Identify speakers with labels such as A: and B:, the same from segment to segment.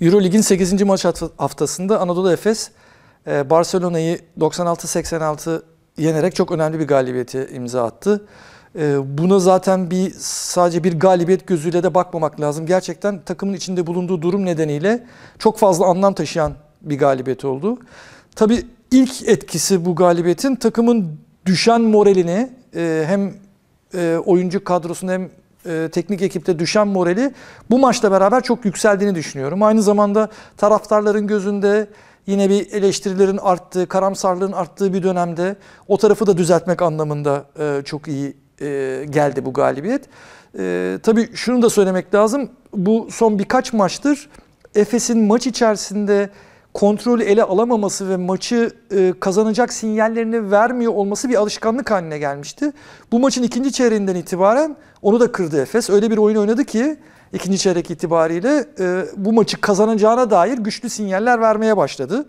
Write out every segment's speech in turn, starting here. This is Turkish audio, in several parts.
A: Eurolig'in 8. maç haftasında Anadolu Efes e, Barcelona'yı 96-86 yenerek çok önemli bir galibiyeti imza attı. E, buna zaten bir sadece bir galibiyet gözüyle de bakmamak lazım. Gerçekten takımın içinde bulunduğu durum nedeniyle çok fazla anlam taşıyan bir galibiyet oldu. Tabii ilk etkisi bu galibiyetin takımın düşen moralini e, hem oyuncu kadrosunu hem e, teknik ekipte düşen morali bu maçla beraber çok yükseldiğini düşünüyorum. Aynı zamanda taraftarların gözünde yine bir eleştirilerin arttığı, karamsarlığın arttığı bir dönemde o tarafı da düzeltmek anlamında e, çok iyi e, geldi bu galibiyet. tabii şunu da söylemek lazım. Bu son birkaç maçtır Efes'in maç içerisinde kontrolü ele alamaması ve maçı e, kazanacak sinyallerini vermiyor olması bir alışkanlık haline gelmişti. Bu maçın ikinci çeyreğinden itibaren onu da kırdı Efes. Öyle bir oyun oynadı ki ikinci çeyrek itibariyle e, bu maçı kazanacağına dair güçlü sinyaller vermeye başladı.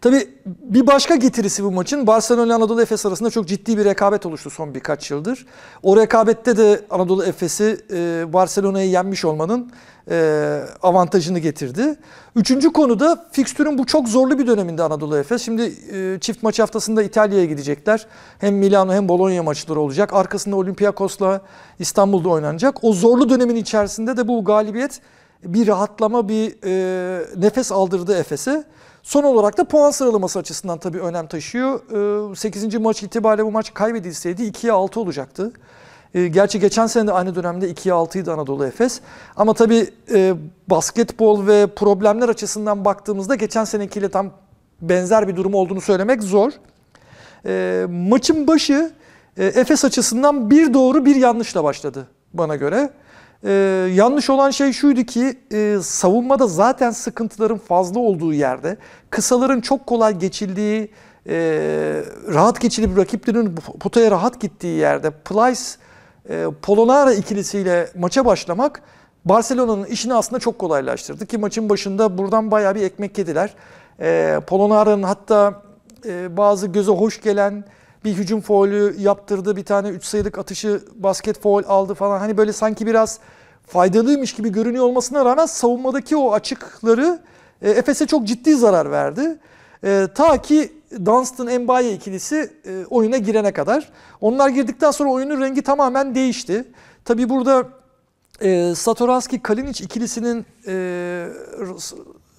A: Tabii bir başka getirisi bu maçın Barcelona ile Anadolu Efes arasında çok ciddi bir rekabet oluştu son birkaç yıldır. O rekabette de Anadolu Efes'i e, Barcelona'yı yenmiş olmanın e, avantajını getirdi. Üçüncü konu da, fikstürün bu çok zorlu bir döneminde Anadolu Efes. Şimdi e, çift maç haftasında İtalya'ya gidecekler. Hem Milano hem Bologna maçları olacak. Arkasında Olympiakos'la İstanbul'da oynanacak. O zorlu dönemin içerisinde de bu galibiyet bir rahatlama, bir e, nefes aldırdı Efes'e. Son olarak da puan sıralaması açısından tabii önem taşıyor. 8. Ee, maç itibariyle bu maç kaybedilseydi 2'ye 6 olacaktı. Ee, gerçi geçen sene de aynı dönemde 2'ye 6'ydı Anadolu Efes. Ama tabii e, basketbol ve problemler açısından baktığımızda geçen senekiyle tam benzer bir durum olduğunu söylemek zor. Ee, maçın başı e, Efes açısından bir doğru bir yanlışla başladı bana göre. Ee, yanlış olan şey şuydu ki e, savunmada zaten sıkıntıların fazla olduğu yerde kısaların çok kolay geçildiği, e, rahat geçilip rakiplerinin potaya rahat gittiği yerde Plyce, e, Polonara ikilisiyle maça başlamak Barcelona'nın işini aslında çok kolaylaştırdı ki maçın başında buradan bayağı bir ekmek yediler. E, Polonara'nın hatta e, bazı göze hoş gelen bir hücum faulü yaptırdı, bir tane 3 sayılık atışı basket faul aldı falan. Hani böyle sanki biraz faydalıymış gibi görünüyor olmasına rağmen savunmadaki o açıkları e, Efes'e çok ciddi zarar verdi. E, ta ki Dunstan Mbaye ikilisi e, oyuna girene kadar. Onlar girdikten sonra oyunun rengi tamamen değişti. Tabi burada e, Satoranski Kalinic ikilisinin e,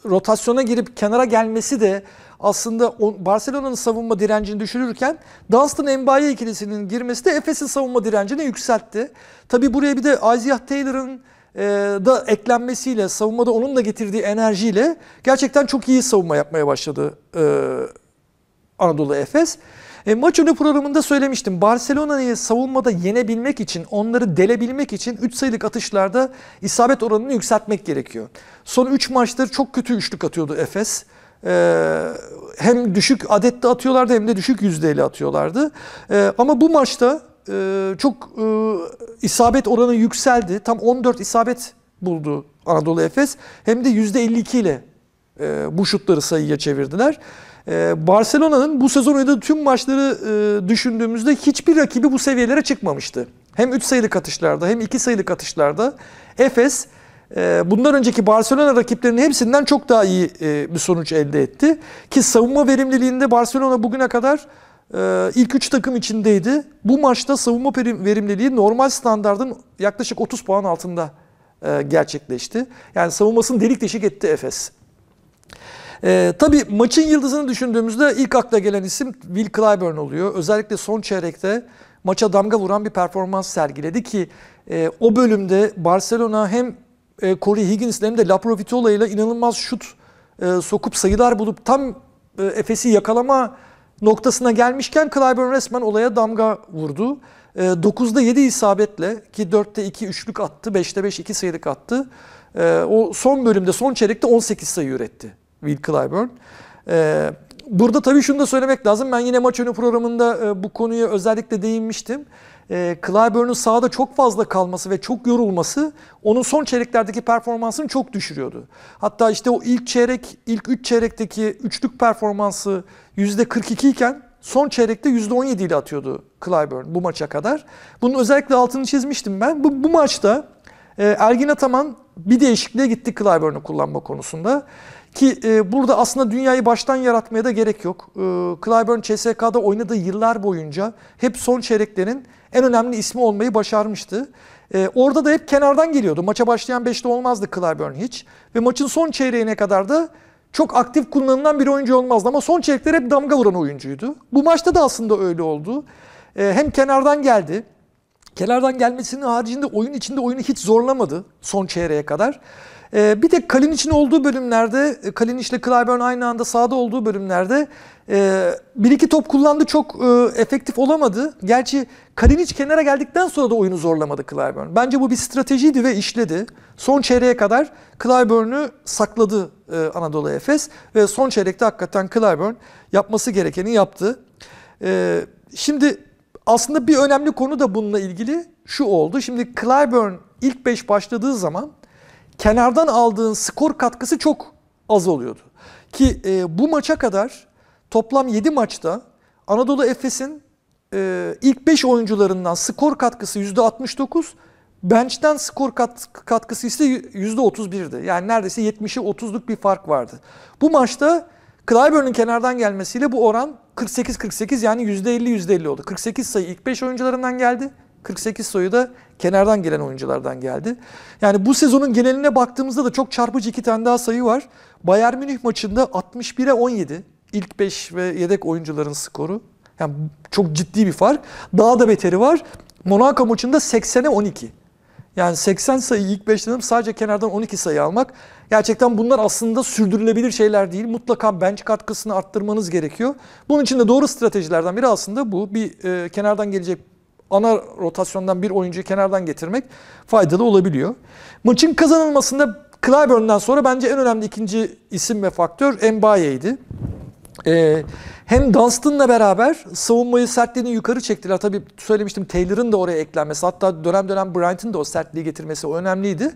A: rotasyona girip kenara gelmesi de aslında Barcelona'nın savunma direncini düşürürken Dunstan Mbaye ikilisinin girmesi de Efes'in savunma direncini yükseltti. Tabi buraya bir de Isaiah Taylor'ın e, da eklenmesiyle savunmada onun da getirdiği enerjiyle gerçekten çok iyi savunma yapmaya başladı e, Anadolu Efes. E, maç önü programında söylemiştim. Barcelona'yı savunmada yenebilmek için, onları delebilmek için 3 sayılık atışlarda isabet oranını yükseltmek gerekiyor. Son 3 maçtır çok kötü üçlük atıyordu Efes. Ee, hem düşük adette atıyorlardı hem de düşük yüzdeyle atıyorlardı. Ee, ama bu maçta e, çok e, isabet oranı yükseldi. Tam 14 isabet buldu Anadolu Efes. Hem de %52 ile e, bu şutları sayıya çevirdiler. Ee, Barcelona'nın bu sezon oynadığı tüm maçları e, düşündüğümüzde hiçbir rakibi bu seviyelere çıkmamıştı. Hem 3 sayılık atışlarda hem 2 sayılık atışlarda Efes e, bundan önceki Barcelona rakiplerinin hepsinden çok daha iyi e, bir sonuç elde etti. Ki savunma verimliliğinde Barcelona bugüne kadar ilk 3 takım içindeydi. Bu maçta savunma verimliliği normal standardın yaklaşık 30 puan altında gerçekleşti. Yani savunmasını delik deşik etti Efes. E, tabii maçın yıldızını düşündüğümüzde ilk akla gelen isim Will Clyburn oluyor. Özellikle son çeyrekte maça damga vuran bir performans sergiledi ki e, o bölümde Barcelona hem e, Corey Higgins hem de La Provitola ile inanılmaz şut e, sokup sayılar bulup tam e, Efes'i yakalama noktasına gelmişken Clyburn resmen olaya damga vurdu. E, 9'da 7 isabetle ki 4'te 2 üçlük attı, 5'te 5 2 sayılık attı. E, o son bölümde, son çeyrekte 18 sayı üretti. Will Clyburn. Ee, burada tabii şunu da söylemek lazım. Ben yine maç önü programında e, bu konuya özellikle değinmiştim. E, Clyburn'un sahada çok fazla kalması ve çok yorulması onun son çeyreklerdeki performansını çok düşürüyordu. Hatta işte o ilk çeyrek, ilk üç çeyrekteki üçlük performansı %42 iken son çeyrekte %17 ile atıyordu Clyburn bu maça kadar. Bunun özellikle altını çizmiştim ben. Bu, bu maçta e, Ergin Ataman bir değişikliğe gitti Clyburn'u kullanma konusunda. Ki e, burada aslında dünyayı baştan yaratmaya da gerek yok. E, Clyburn CSK'da oynadığı yıllar boyunca hep son çeyreklerin en önemli ismi olmayı başarmıştı. E, orada da hep kenardan geliyordu. Maça başlayan 5'te olmazdı Clyburn hiç. Ve maçın son çeyreğine kadar da çok aktif kullanılan bir oyuncu olmazdı ama son çeyrekler hep damga vuran oyuncuydu. Bu maçta da aslında öyle oldu. E, hem kenardan geldi. Kenardan gelmesinin haricinde oyun içinde oyunu hiç zorlamadı son çeyreğe kadar. E, bir tek Kalinic'in olduğu bölümlerde, e, Kalinic ile Clyburn aynı anda sahada olduğu bölümlerde e, bir iki top kullandı çok e, efektif olamadı. Gerçi Kalinic kenara geldikten sonra da oyunu zorlamadı Clyburn. Bence bu bir stratejiydi ve işledi. Son çeyreğe kadar Clyburn'u sakladı e, Anadolu Efes ve son çeyrekte hakikaten Clyburn yapması gerekeni yaptı. E, şimdi aslında bir önemli konu da bununla ilgili şu oldu. Şimdi Clyburn ilk 5 başladığı zaman kenardan aldığın skor katkısı çok az oluyordu. Ki e, bu maça kadar toplam 7 maçta Anadolu Efes'in e, ilk 5 oyuncularından skor katkısı %69, bench'ten skor kat, katkısı ise %31'di. Yani neredeyse 70'e 30'luk bir fark vardı. Bu maçta Clyburn'un kenardan gelmesiyle bu oran 48-48 yani %50-%50 oldu. 48 sayı ilk 5 oyuncularından geldi. 48 soyu da kenardan gelen oyunculardan geldi. Yani bu sezonun geneline baktığımızda da çok çarpıcı iki tane daha sayı var. Bayern Münih maçında 61'e 17 ilk 5 ve yedek oyuncuların skoru. Yani çok ciddi bir fark. Daha da beteri var. Monaco maçında 80'e 12. Yani 80 sayı ilk 5'ten sadece kenardan 12 sayı almak. Gerçekten bunlar aslında sürdürülebilir şeyler değil. Mutlaka bench katkısını arttırmanız gerekiyor. Bunun için de doğru stratejilerden biri aslında bu. Bir e, kenardan gelecek ana rotasyondan bir oyuncuyu kenardan getirmek faydalı olabiliyor. Maçın kazanılmasında Clyburn'dan sonra bence en önemli ikinci isim ve faktör Mbaye'ydi. Ee, hem Dunstan'la beraber savunmayı sertliğini yukarı çektiler. Tabii söylemiştim Taylor'ın da oraya eklenmesi. Hatta dönem dönem Bryant'ın da o sertliği getirmesi o önemliydi.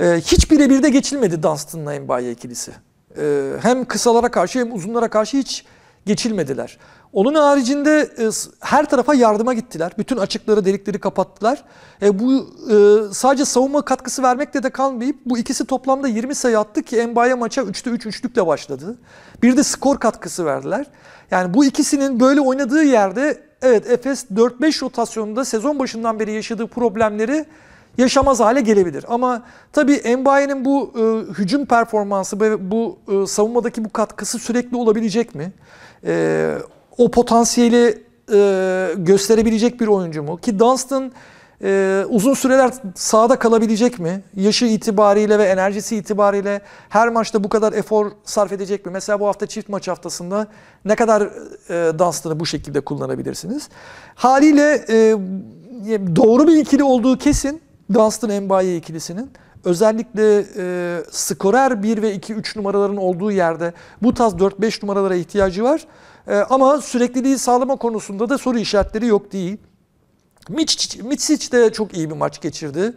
A: Ee, hiç birebir de geçilmedi Dunstan'la Mbaye ikilisi. Ee, hem kısalara karşı hem uzunlara karşı hiç geçilmediler. Onun haricinde e, her tarafa yardıma gittiler. Bütün açıkları, delikleri kapattılar. E, bu e, sadece savunma katkısı vermekle de kalmayıp bu ikisi toplamda 20 sayı attı ki Embaye maça 3'te 3 üçlükle başladı. Bir de skor katkısı verdiler. Yani bu ikisinin böyle oynadığı yerde evet Efes 4-5 rotasyonunda sezon başından beri yaşadığı problemleri yaşamaz hale gelebilir. Ama tabii Embaye'nin bu e, hücum performansı ve bu e, savunmadaki bu katkısı sürekli olabilecek mi? E, o potansiyeli e, gösterebilecek bir oyuncu mu? Ki Dunstan e, uzun süreler sahada kalabilecek mi? Yaşı itibariyle ve enerjisi itibariyle her maçta bu kadar efor sarf edecek mi? Mesela bu hafta çift maç haftasında ne kadar e, Dunstan'ı bu şekilde kullanabilirsiniz? Haliyle e, doğru bir ikili olduğu kesin Dunstan-Mbaye ikilisinin özellikle e, skorer 1 ve 2-3 numaraların olduğu yerde bu tarz 4-5 numaralara ihtiyacı var. E, ama sürekliliği sağlama konusunda da soru işaretleri yok değil. Mitsic de çok iyi bir maç geçirdi.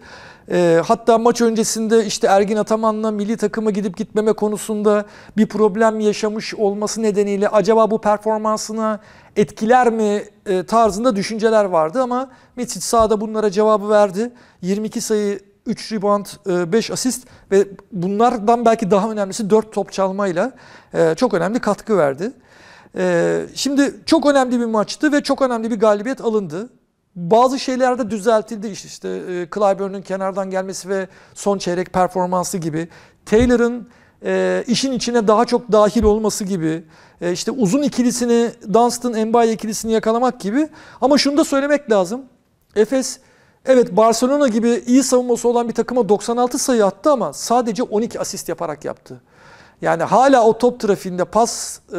A: E, hatta maç öncesinde işte Ergin Ataman'la milli takıma gidip gitmeme konusunda bir problem yaşamış olması nedeniyle acaba bu performansına etkiler mi e, tarzında düşünceler vardı ama Mitsic sahada bunlara cevabı verdi. 22 sayı 3 rebound, 5 e, asist ve bunlardan belki daha önemlisi 4 top çalmayla e, çok önemli katkı verdi. Ee, şimdi çok önemli bir maçtı ve çok önemli bir galibiyet alındı. Bazı şeyler de düzeltildi işte, işte e, Clyburn'un kenardan gelmesi ve son çeyrek performansı gibi. Taylor'ın e, işin içine daha çok dahil olması gibi, e, işte uzun ikilisini, Dunstan Embay ikilisini yakalamak gibi. Ama şunu da söylemek lazım. Efes evet Barcelona gibi iyi savunması olan bir takıma 96 sayı attı ama sadece 12 asist yaparak yaptı. Yani hala o top trafiğinde, pas e,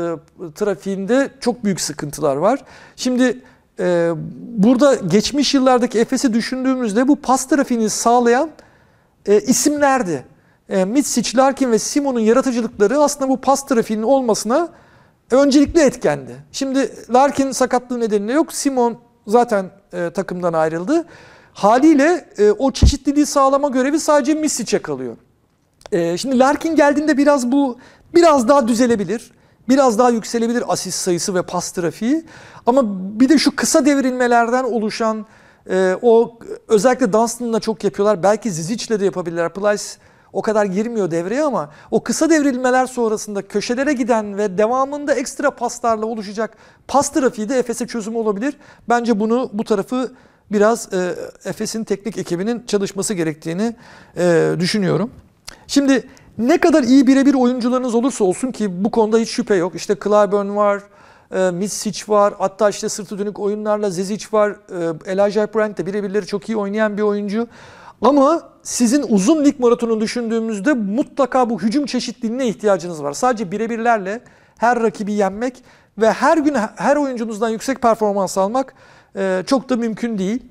A: trafiğinde çok büyük sıkıntılar var. Şimdi e, burada geçmiş yıllardaki Efes'i düşündüğümüzde bu pas trafiğini sağlayan e, isimlerdi. E, Mitsic, Larkin ve Simon'un yaratıcılıkları aslında bu pas trafiğinin olmasına öncelikli etkendi. Şimdi Larkin sakatlığı nedeniyle yok. Simon zaten e, takımdan ayrıldı. Haliyle e, o çeşitliliği sağlama görevi sadece Misic'e kalıyor. E, şimdi Larkin geldiğinde biraz bu biraz daha düzelebilir. Biraz daha yükselebilir asist sayısı ve pas trafiği. Ama bir de şu kısa devrilmelerden oluşan e, o özellikle Dunstan'la çok yapıyorlar. Belki Zizic'le de yapabilirler. Plyce o kadar girmiyor devreye ama o kısa devrilmeler sonrasında köşelere giden ve devamında ekstra paslarla oluşacak pas trafiği de Efes'e çözüm olabilir. Bence bunu bu tarafı biraz e, Efes'in teknik ekibinin çalışması gerektiğini e, düşünüyorum. Şimdi ne kadar iyi birebir oyuncularınız olursa olsun ki bu konuda hiç şüphe yok. İşte Clyburn var, e, Misic var, hatta işte sırtı dönük oyunlarla Zezic var, e, Elijah Brent de birebirleri çok iyi oynayan bir oyuncu. Ama sizin uzun lig maratonu düşündüğümüzde mutlaka bu hücum çeşitliliğine ihtiyacınız var. Sadece birebirlerle her rakibi yenmek ve her gün her oyuncunuzdan yüksek performans almak e, çok da mümkün değil.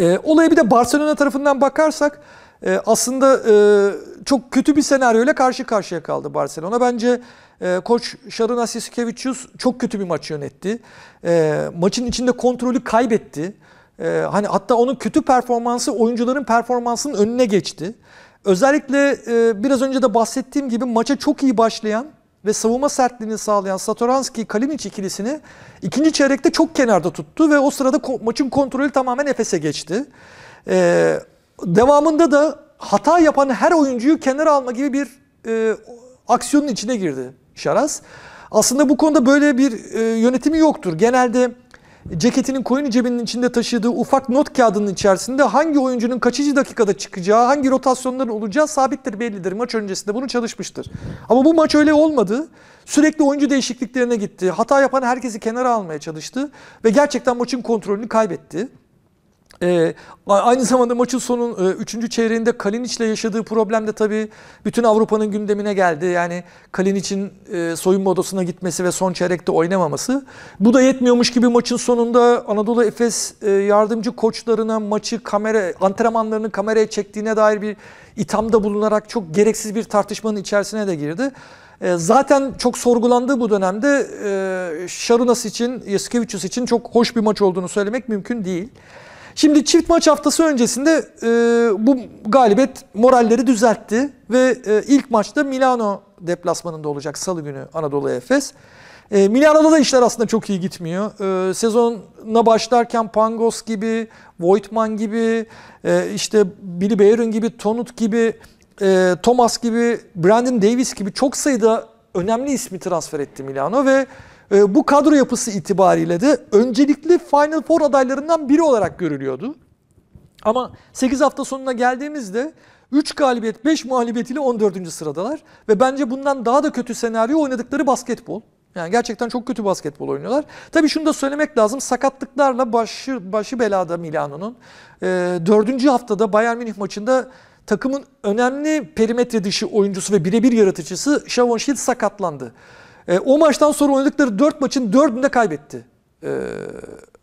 A: E, olaya bir de Barcelona tarafından bakarsak e, aslında e, çok kötü bir senaryoyla karşı karşıya kaldı Barcelona. Bence e, koç Şarına Sisikevicius çok kötü bir maç yönetti. E, maçın içinde kontrolü kaybetti. E, hani hatta onun kötü performansı oyuncuların performansının önüne geçti. Özellikle e, biraz önce de bahsettiğim gibi maça çok iyi başlayan ve savunma sertliğini sağlayan Satoranski Kalinic ikilisini ikinci çeyrekte çok kenarda tuttu ve o sırada ko maçın kontrolü tamamen Efes'e geçti. Ee, Devamında da hata yapan her oyuncuyu kenara alma gibi bir e, aksiyonun içine girdi Şaraz. Aslında bu konuda böyle bir e, yönetimi yoktur. Genelde ceketinin koyun cebinin içinde taşıdığı ufak not kağıdının içerisinde hangi oyuncunun kaçıncı dakikada çıkacağı, hangi rotasyonların olacağı sabittir, bellidir. Maç öncesinde bunu çalışmıştır. Ama bu maç öyle olmadı. Sürekli oyuncu değişikliklerine gitti. Hata yapan herkesi kenara almaya çalıştı ve gerçekten maçın kontrolünü kaybetti. Ee, aynı zamanda maçın sonun e, üçüncü çeyreğinde Kalinic'le yaşadığı problem de tabii bütün Avrupa'nın gündemine geldi. Yani Kalinic'in e, soyunma odasına gitmesi ve son çeyrekte oynamaması. Bu da yetmiyormuş gibi maçın sonunda Anadolu Efes e, yardımcı koçlarına maçı kamera antrenmanlarını kameraya çektiğine dair bir ithamda bulunarak çok gereksiz bir tartışmanın içerisine de girdi. E, zaten çok sorgulandığı bu dönemde Şarunas için, Yeskevicius için çok hoş bir maç olduğunu söylemek mümkün değil. Şimdi çift maç haftası öncesinde e, bu galibet moralleri düzeltti ve e, ilk maçta Milano deplasmanında olacak salı günü Anadolu Efes. E, Milano'da da işler aslında çok iyi gitmiyor. E, sezona başlarken Pangos gibi, Voigtman gibi, e, işte Billy Bayron gibi, Tonut gibi, e, Thomas gibi, Brandon Davis gibi çok sayıda önemli ismi transfer etti Milano ve ee, bu kadro yapısı itibariyle de öncelikli Final Four adaylarından biri olarak görülüyordu. Ama 8 hafta sonuna geldiğimizde 3 galibiyet 5 mağlubiyet ile 14. sıradalar. Ve bence bundan daha da kötü senaryo oynadıkları basketbol. Yani gerçekten çok kötü basketbol oynuyorlar. Tabii şunu da söylemek lazım. Sakatlıklarla başı, başı belada Milano'nun. E, ee, 4. haftada Bayern Münih maçında takımın önemli perimetre dışı oyuncusu ve birebir yaratıcısı Shavon Shield sakatlandı. E, o maçtan sonra oynadıkları 4 maçın 4'ünde kaybetti e,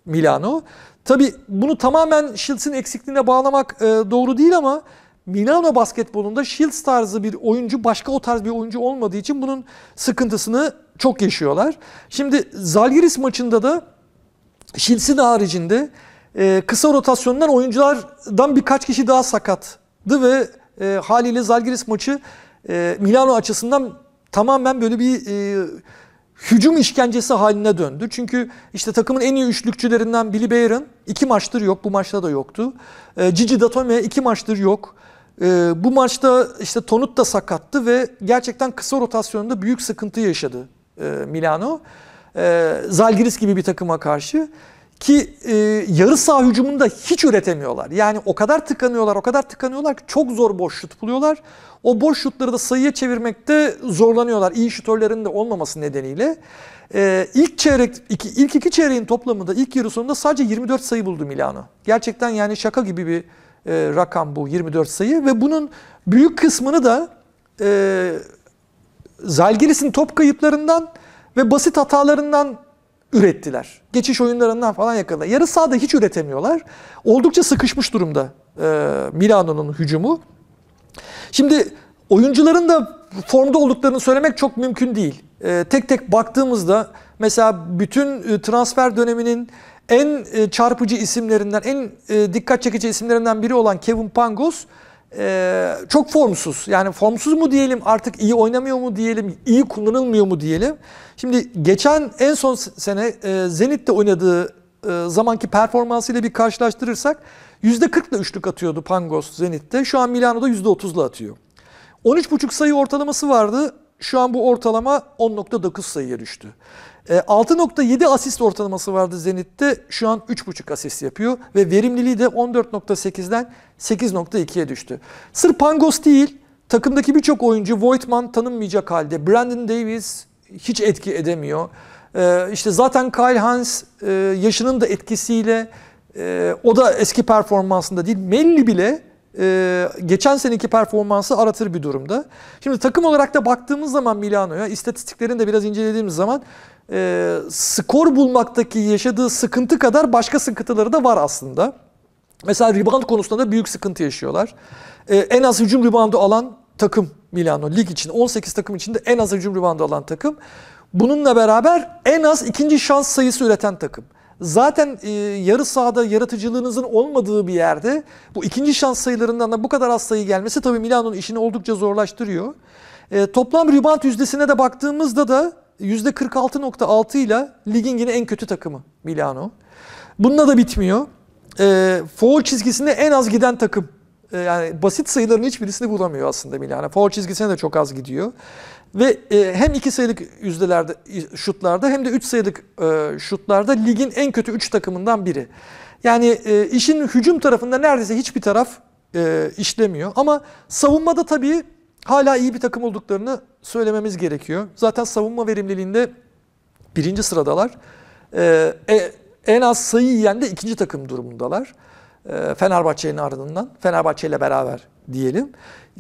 A: Milano. Tabi bunu tamamen Shields'in eksikliğine bağlamak e, doğru değil ama Milano basketbolunda Shields tarzı bir oyuncu başka o tarz bir oyuncu olmadığı için bunun sıkıntısını çok yaşıyorlar. Şimdi Zalgiris maçında da Shields'in haricinde e, kısa rotasyondan oyunculardan birkaç kişi daha sakattı ve e, haliyle Zalgiris maçı e, Milano açısından tamamen böyle bir e, hücum işkencesi haline döndü. Çünkü işte takımın en iyi üçlükçülerinden Billy Bayron iki maçtır yok. Bu maçta da yoktu. E, Gigi Datome iki maçtır yok. E, bu maçta işte Tonut da sakattı ve gerçekten kısa rotasyonunda büyük sıkıntı yaşadı e, Milano. E, Zalgiris gibi bir takıma karşı. Ki e, yarı saha hücumunda hiç üretemiyorlar. Yani o kadar tıkanıyorlar, o kadar tıkanıyorlar ki çok zor boş şut buluyorlar. O boş şutları da sayıya çevirmekte zorlanıyorlar. İyi şutörlerin de olmaması nedeniyle. E, ilk çeyrek, iki, ilk iki çeyreğin toplamında ilk yarı sonunda sadece 24 sayı buldu Milano. Gerçekten yani şaka gibi bir e, rakam bu 24 sayı ve bunun büyük kısmını da e, Zalgiris'in top kayıplarından ve basit hatalarından ürettiler. Geçiş oyunlarından falan yakaladılar. Yarı sahada hiç üretemiyorlar. Oldukça sıkışmış durumda e, Milano'nun hücumu. Şimdi oyuncuların da formda olduklarını söylemek çok mümkün değil. E, tek tek baktığımızda mesela bütün e, transfer döneminin en e, çarpıcı isimlerinden, en e, dikkat çekici isimlerinden biri olan Kevin Pangos ee, çok formsuz. Yani formsuz mu diyelim artık iyi oynamıyor mu diyelim, iyi kullanılmıyor mu diyelim. Şimdi geçen en son sene e, Zenit'te oynadığı e, zamanki performansıyla bir karşılaştırırsak %40'la üçlük atıyordu Pangos Zenit'te. Şu an Milano'da %30'la atıyor. 13,5 sayı ortalaması vardı. Şu an bu ortalama 10.9 sayıya düştü. E, 6.7 asist ortalaması vardı Zenit'te. Şu an 3.5 asist yapıyor ve verimliliği de 14.8'den 8.2'ye düştü. Sır Pangos değil, takımdaki birçok oyuncu Voigtman tanınmayacak halde. Brandon Davis hiç etki edemiyor. E, işte zaten Kyle Hans e, yaşının da etkisiyle e, o da eski performansında değil. Melli bile ee, geçen seneki performansı aratır bir durumda. Şimdi takım olarak da baktığımız zaman Milano'ya, istatistiklerini de biraz incelediğimiz zaman e, skor bulmaktaki yaşadığı sıkıntı kadar başka sıkıntıları da var aslında. Mesela rebound konusunda da büyük sıkıntı yaşıyorlar. E, en az hücum reboundu alan takım Milano lig için 18 takım içinde en az hücum reboundu alan takım. Bununla beraber en az ikinci şans sayısı üreten takım. Zaten e, yarı sahada yaratıcılığınızın olmadığı bir yerde bu ikinci şans sayılarından da bu kadar az sayı gelmesi tabii Milano'nun işini oldukça zorlaştırıyor. E, toplam rebound yüzdesine de baktığımızda da %46.6 ile ligin yine en kötü takımı Milano. Bununla da bitmiyor. E, foul çizgisinde en az giden takım. E, yani basit sayıların hiçbirisini bulamıyor aslında Milano. Foul çizgisine de çok az gidiyor. Ve e, hem iki sayılık yüzdelerde şutlarda hem de 3 sayılık e, şutlarda ligin en kötü 3 takımından biri. Yani e, işin hücum tarafında neredeyse hiçbir taraf e, işlemiyor. Ama savunmada tabii hala iyi bir takım olduklarını söylememiz gerekiyor. Zaten savunma verimliliğinde birinci sıradalar. Ee, e, en az sayı yiyen de ikinci takım durumundalar. Ee, Fenerbahçe'nin ardından, Fenerbahçe ile beraber diyelim.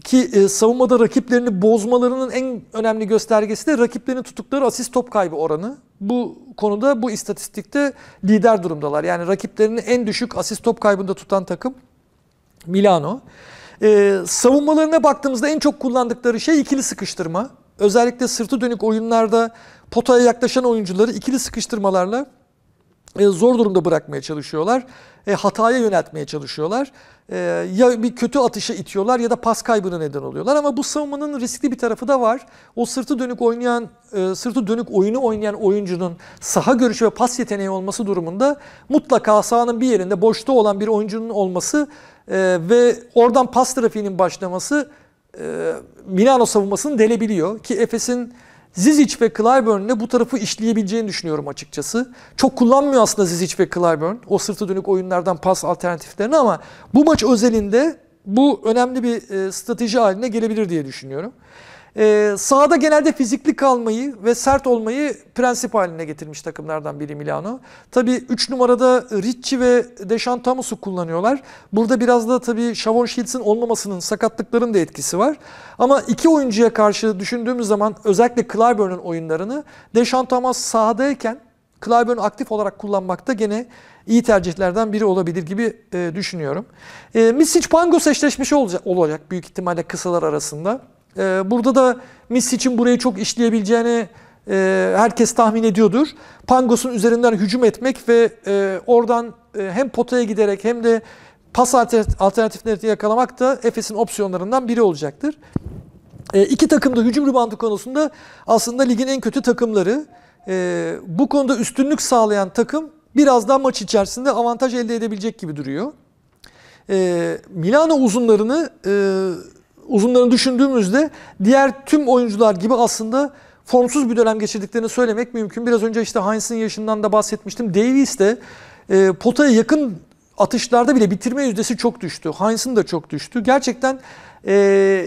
A: Ki e, savunmada rakiplerini bozmalarının en önemli göstergesi de rakiplerinin tuttukları asist top kaybı oranı. Bu konuda bu istatistikte lider durumdalar. Yani rakiplerini en düşük asist top kaybında tutan takım Milano. Ee, savunmalarına baktığımızda en çok kullandıkları şey ikili sıkıştırma. Özellikle sırtı dönük oyunlarda potaya yaklaşan oyuncuları ikili sıkıştırmalarla e, zor durumda bırakmaya çalışıyorlar. E, hataya yöneltmeye çalışıyorlar. E, ya bir kötü atışa itiyorlar ya da pas kaybına neden oluyorlar. Ama bu savunmanın riskli bir tarafı da var. O sırtı dönük oynayan, e, sırtı dönük oyunu oynayan oyuncunun saha görüşü ve pas yeteneği olması durumunda mutlaka sahanın bir yerinde boşta olan bir oyuncunun olması e, ve oradan pas trafiğinin başlaması e, Milano savunmasını delebiliyor ki Efes'in Zizic ve Clyburn'le bu tarafı işleyebileceğini düşünüyorum açıkçası. Çok kullanmıyor aslında Zizic ve Clyburn o sırtı dönük oyunlardan pas alternatiflerini ama bu maç özelinde bu önemli bir e, strateji haline gelebilir diye düşünüyorum. Ee, sahada genelde fizikli kalmayı ve sert olmayı prensip haline getirmiş takımlardan biri Milano. Tabi 3 numarada Ricci ve Deşantamus'u kullanıyorlar. Burada biraz da tabi Shavon Shields'in olmamasının sakatlıkların da etkisi var. Ama iki oyuncuya karşı düşündüğümüz zaman özellikle Clyburn'un oyunlarını Thomas sahadayken Clyburn'u aktif olarak kullanmakta gene iyi tercihlerden biri olabilir gibi e, düşünüyorum. E, Misic-Pangos eşleşmesi olacak, olacak büyük ihtimalle kısalar arasında. Ee, burada da Messi için burayı çok işleyebileceğini e, herkes tahmin ediyordur. Pangos'un üzerinden hücum etmek ve e, oradan e, hem potaya giderek hem de pas alternatiflerini yakalamak da Efes'in opsiyonlarından biri olacaktır. İki takım da hücum ribandı konusunda aslında ligin en kötü takımları. bu konuda üstünlük sağlayan takım birazdan maç içerisinde avantaj elde edebilecek gibi duruyor. Milano uzunlarını uzunlarını düşündüğümüzde diğer tüm oyuncular gibi aslında formsuz bir dönem geçirdiklerini söylemek mümkün. Biraz önce işte Heinz'in yaşından da bahsetmiştim. Davies de e, potaya yakın atışlarda bile bitirme yüzdesi çok düştü. Heinz'in de çok düştü. Gerçekten e,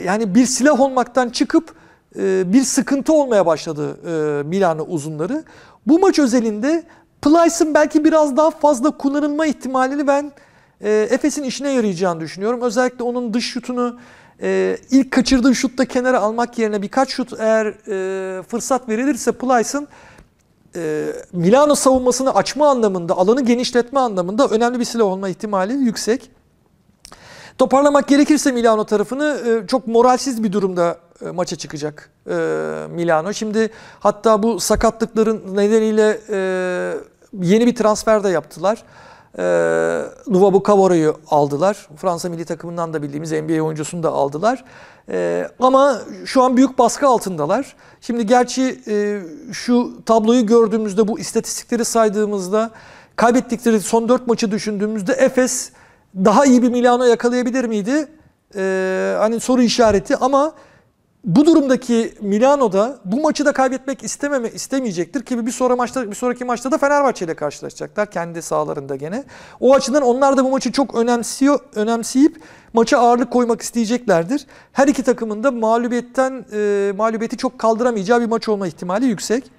A: yani bir silah olmaktan çıkıp e, bir sıkıntı olmaya başladı e, Milan'ın uzunları. Bu maç özelinde Plyce'ın belki biraz daha fazla kullanılma ihtimalini ben e, Efes'in işine yarayacağını düşünüyorum. Özellikle onun dış şutunu e, ilk kaçırdığın şutta kenara almak yerine birkaç şut eğer e, fırsat verilirse Plyce'ın e, Milano savunmasını açma anlamında, alanı genişletme anlamında önemli bir silah olma ihtimali yüksek. Toparlamak gerekirse Milano tarafını e, çok moralsiz bir durumda e, maça çıkacak e, Milano. Şimdi hatta bu sakatlıkların nedeniyle e, yeni bir transfer de yaptılar e, ee, Nuvabu Kavora'yı aldılar. Fransa milli takımından da bildiğimiz NBA oyuncusunu da aldılar. E, ama şu an büyük baskı altındalar. Şimdi gerçi e, şu tabloyu gördüğümüzde bu istatistikleri saydığımızda kaybettikleri son 4 maçı düşündüğümüzde Efes daha iyi bir Milano yakalayabilir miydi? E, hani soru işareti ama bu durumdaki Milano'da bu maçı da kaybetmek istememe, istemeyecektir ki bir sonra maçta bir sonraki maçta da Fenerbahçe ile karşılaşacaklar kendi sahalarında gene. O açıdan onlar da bu maçı çok önemsiyor, önemseyip maça ağırlık koymak isteyeceklerdir. Her iki takımın da mağlubiyetten e, mağlubiyeti çok kaldıramayacağı bir maç olma ihtimali yüksek.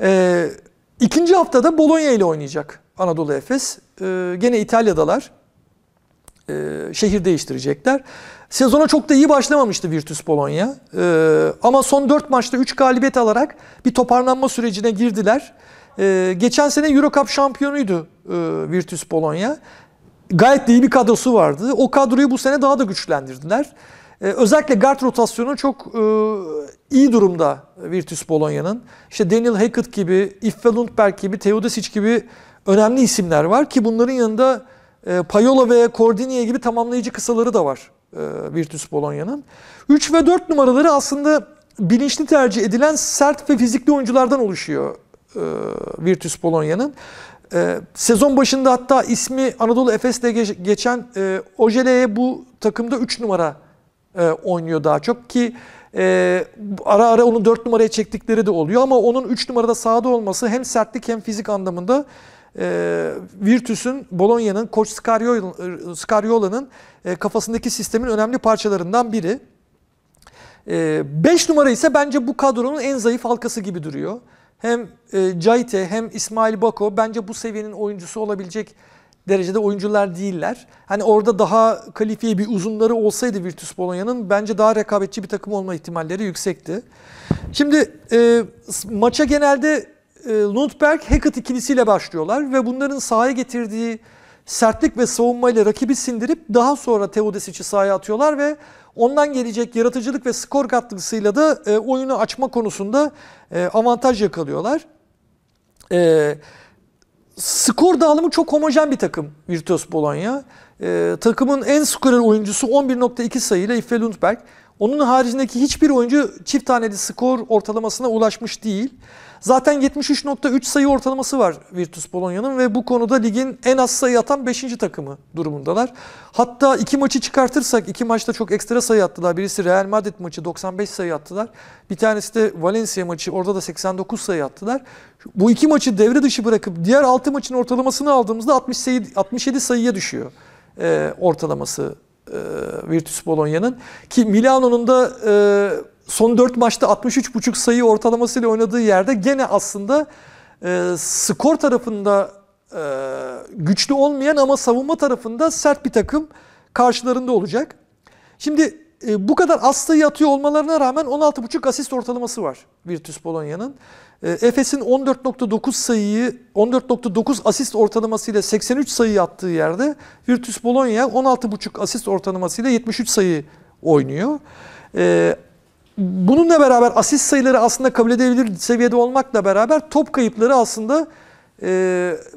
A: E, ikinci haftada Bologna ile oynayacak Anadolu Efes. E, gene İtalya'dalar. E, şehir değiştirecekler. Sezona çok da iyi başlamamıştı Virtus Bologna. Ee, ama son 4 maçta 3 galibiyet alarak bir toparlanma sürecine girdiler. Ee, geçen sene Euro Cup şampiyonuydu e, Virtus Bologna. Gayet iyi bir kadrosu vardı. O kadroyu bu sene daha da güçlendirdiler. Ee, özellikle guard rotasyonu çok e, iyi durumda Virtus Bologna'nın. İşte Daniel Hackett gibi, Iffe Lundberg gibi, Teodosic gibi önemli isimler var ki bunların yanında e, Payola ve Cordinier gibi tamamlayıcı kısaları da var e, Virtus Bologna'nın. 3 ve 4 numaraları aslında bilinçli tercih edilen sert ve fizikli oyunculardan oluşuyor e, Virtus Bologna'nın. E, sezon başında hatta ismi Anadolu Efes'te geçen Ojele'ye bu takımda 3 numara oynuyor daha çok ki ara ara onu 4 numaraya çektikleri de oluyor ama onun 3 numarada sahada olması hem sertlik hem fizik anlamında e, Virtus'un, Bologna'nın, Koç Scariola'nın e, kafasındaki sistemin önemli parçalarından biri. 5 e, ee, numara ise bence bu kadronun en zayıf halkası gibi duruyor. Hem e, Caite hem İsmail Bako bence bu seviyenin oyuncusu olabilecek derecede oyuncular değiller. Hani orada daha kalifiye bir uzunları olsaydı Virtus Bologna'nın bence daha rekabetçi bir takım olma ihtimalleri yüksekti. Şimdi e, maça genelde e, Lundberg Hackett ikilisiyle başlıyorlar ve bunların sahaya getirdiği sertlik ve savunmayla rakibi sindirip daha sonra Teodosic'i sahaya atıyorlar ve ondan gelecek yaratıcılık ve skor katkısıyla da e, oyunu açma konusunda e, avantaj yakalıyorlar. E, skor dağılımı çok homojen bir takım Virtus Bologna. E, takımın en skorer oyuncusu 11.2 sayıyla Iffe Lundberg. Onun haricindeki hiçbir oyuncu çift taneli skor ortalamasına ulaşmış değil. Zaten 73.3 sayı ortalaması var Virtus Bologna'nın ve bu konuda ligin en az sayı atan 5. takımı durumundalar. Hatta iki maçı çıkartırsak iki maçta çok ekstra sayı attılar. Birisi Real Madrid maçı 95 sayı attılar. Bir tanesi de Valencia maçı orada da 89 sayı attılar. Bu iki maçı devre dışı bırakıp diğer 6 maçın ortalamasını aldığımızda 60 sayı, 67 sayıya düşüyor e, ortalaması e, Virtus Bologna'nın. Ki Milano'nun da e, son 4 maçta 63.5 sayı ortalamasıyla oynadığı yerde gene aslında e, skor tarafında e, güçlü olmayan ama savunma tarafında sert bir takım karşılarında olacak. Şimdi e, bu kadar az sayı atıyor olmalarına rağmen 16.5 asist ortalaması var Virtus Bologna'nın. E, Efes'in 14.9 sayıyı 14.9 asist ortalamasıyla 83 sayı attığı yerde Virtus Bologna 16.5 asist ortalamasıyla 73 sayı oynuyor. E, bununla beraber asist sayıları aslında kabul edilebilir seviyede olmakla beraber top kayıpları aslında e,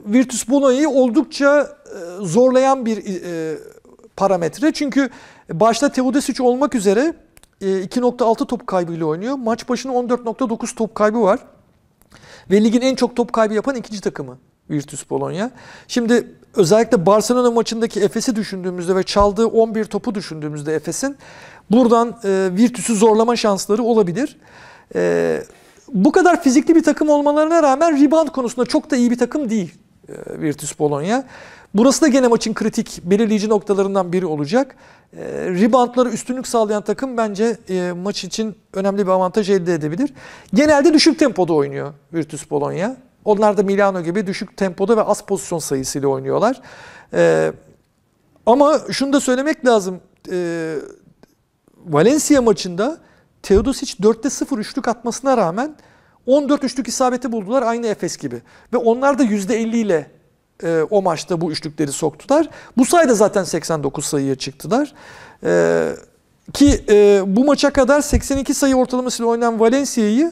A: Virtus Bono'yu oldukça e, zorlayan bir e, parametre. Çünkü başta Teodosic olmak üzere e, 2.6 top kaybıyla oynuyor. Maç başına 14.9 top kaybı var. Ve ligin en çok top kaybı yapan ikinci takımı Virtus Bologna. Şimdi özellikle Barcelona maçındaki Efes'i düşündüğümüzde ve çaldığı 11 topu düşündüğümüzde Efes'in buradan e, Virtus'u zorlama şansları olabilir. E, bu kadar fizikli bir takım olmalarına rağmen rebound konusunda çok da iyi bir takım değil e, Virtus Bologna. Burası da gene maçın kritik belirleyici noktalarından biri olacak. E, reboundları üstünlük sağlayan takım bence e, maç için önemli bir avantaj elde edebilir. Genelde düşük tempoda oynuyor Virtus Bologna. Onlar da Milano gibi düşük tempoda ve az pozisyon sayısıyla oynuyorlar. Ee, ama şunu da söylemek lazım. Ee, Valencia maçında Teodosic 4'te 0 üçlük atmasına rağmen 14 üçlük isabeti buldular aynı Efes gibi. Ve onlar da %50 ile e, o maçta bu üçlükleri soktular. Bu sayede zaten 89 sayıya çıktılar. E, ki e, bu maça kadar 82 sayı ortalamasıyla oynayan Valencia'yı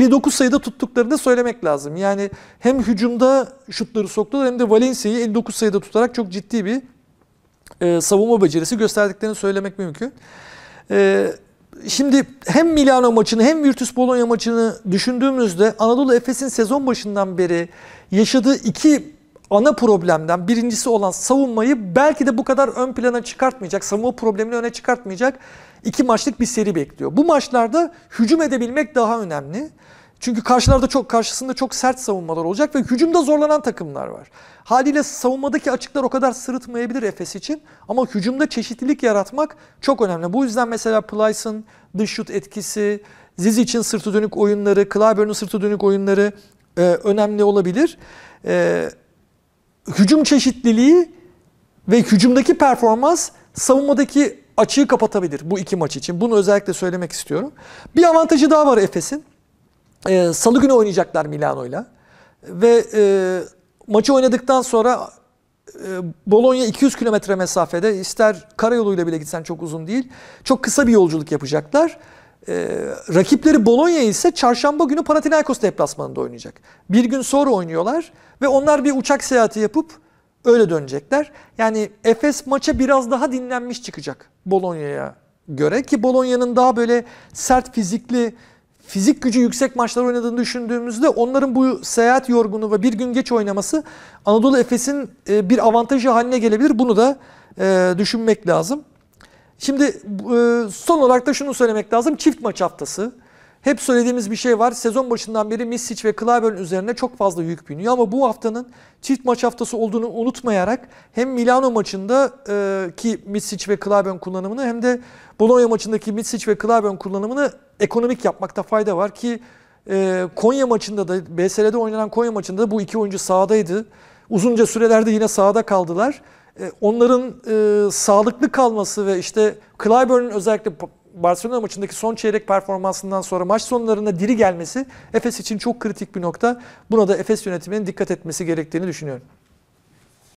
A: 59 sayıda tuttuklarını da söylemek lazım. Yani hem hücumda şutları soktular hem de Valencia'yı 59 sayıda tutarak çok ciddi bir e, savunma becerisi gösterdiklerini söylemek mümkün. E, şimdi hem Milano maçını hem Virtus Bologna maçını düşündüğümüzde Anadolu Efes'in sezon başından beri yaşadığı iki ana problemden birincisi olan savunmayı belki de bu kadar ön plana çıkartmayacak, savunma problemini öne çıkartmayacak iki maçlık bir seri bekliyor. Bu maçlarda hücum edebilmek daha önemli. Çünkü karşılarda çok karşısında çok sert savunmalar olacak ve hücumda zorlanan takımlar var. Haliyle savunmadaki açıklar o kadar sırıtmayabilir Efes için ama hücumda çeşitlilik yaratmak çok önemli. Bu yüzden mesela Plyce'ın dış şut etkisi, için sırtı dönük oyunları, Clyburn'un sırtı dönük oyunları e, önemli olabilir. E, hücum çeşitliliği ve hücumdaki performans savunmadaki açığı kapatabilir bu iki maç için. Bunu özellikle söylemek istiyorum. Bir avantajı daha var Efes'in. Ee, Salı günü oynayacaklar Milano'yla. Ve e, maçı oynadıktan sonra e, Bologna 200 kilometre mesafede ister karayoluyla bile gitsen çok uzun değil. Çok kısa bir yolculuk yapacaklar. Ee, rakipleri Bologna ise çarşamba günü Panathinaikos deplasmanında oynayacak. Bir gün sonra oynuyorlar ve onlar bir uçak seyahati yapıp öyle dönecekler. Yani Efes maça biraz daha dinlenmiş çıkacak Bologna'ya göre ki Bologna'nın daha böyle sert fizikli fizik gücü yüksek maçlar oynadığını düşündüğümüzde onların bu seyahat yorgunu ve bir gün geç oynaması Anadolu Efes'in e, bir avantajı haline gelebilir. Bunu da e, düşünmek lazım. Şimdi e, son olarak da şunu söylemek lazım. Çift maç haftası. Hep söylediğimiz bir şey var. Sezon başından beri Misic ve Clyburn üzerine çok fazla yük biniyor. Ama bu haftanın çift maç haftası olduğunu unutmayarak hem Milano maçında e, ki Misic ve Clyburn kullanımını hem de Bologna maçındaki Misic ve Clyburn kullanımını ekonomik yapmakta fayda var. Ki e, Konya maçında da BSL'de oynanan Konya maçında da bu iki oyuncu sahadaydı. Uzunca sürelerde yine sahada kaldılar. E, onların e, sağlıklı kalması ve işte Clyburn'un özellikle Barcelona maçındaki son çeyrek performansından sonra maç sonlarında diri gelmesi Efes için çok kritik bir nokta. Buna da Efes yönetiminin dikkat etmesi gerektiğini düşünüyorum.